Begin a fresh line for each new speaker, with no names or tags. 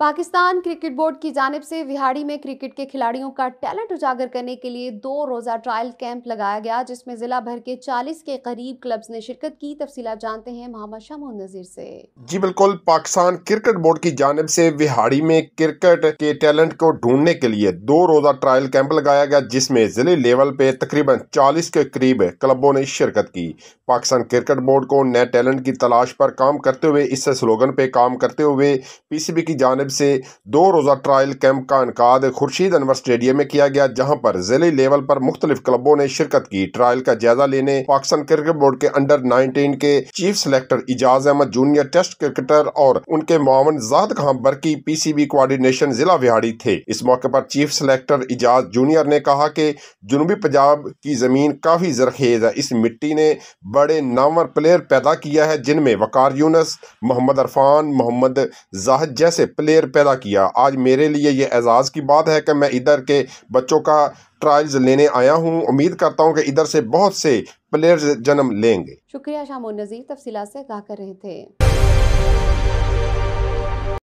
Pakistan cricket board की जानब से विहाड़ी में क्रिकेट के खिलाड़ियों का टैलेंट उजागर करने के लिए दो रोज़ा ट्रायल कैंप लगाया गया जिसमें ज़िला भर के 40 के करीब क्लब्स ने शिरकत की तफसी जानते हैं मोहम्मद शमून नज़ीर से
जी बिल्कुल पाकिस्तान क्रिकेट बोर्ड की जानब से विहाड़ी में क्रिकेट के टैलेंट को ढूंढने के लिए दो रोज़ा ट्रायल कैंप लगाया गया जिसमें ज़िले लेवल पे तकरीबन चालीस के करीब क्लबों ने शिरकत की पाकिस्तान क्रिकेट बोर्ड को नए टैलेंट की तलाश पर काम करते हुए इस स्लोगन पे काम करते हुए पीसीबी की जानब जानब से दो रोज़ा ट्रायल कैंप का इनका खुर्शीद अनवर स्टेडियम में किया गया जहाँ पर जिले लेवल पर मुख्तलिफ क्लबों ने शिरकत की ट्रायल का जायजा लेने पाकिस्तान क्रिकेट बोर्ड के अंडर नाइनटीन के chief selector Ijaz Ahmed junior test cricketer और उनके मावन जाद खां बरकी पी सी बी कोआर्डिनेशन जिला विहाड़ी थे इस मौके पर चीफ सिलेक्टर इजाज जूनियर ने कहा कि जुनूबी पंजाब की जमीन काफी जरखेज है इस मिट्टी ने बड़े नामवर प्लेयर पैदा किया है जिनमें वकार यूनस मोहम्मद अरफान मोहम्मद जाहद जैसे प्लेयर देर पैदा किया आज मेरे लिए ये एजाज़ की बात है कि मैं इधर के बच्चों का ट्रायल्स लेने आया हूँ उम्मीद करता हूँ कि इधर से बहुत से प्लेयर्स जन्म लेंगे
शुक्रिया शामो नज़ीर तफसी से आगाह कर रहे थे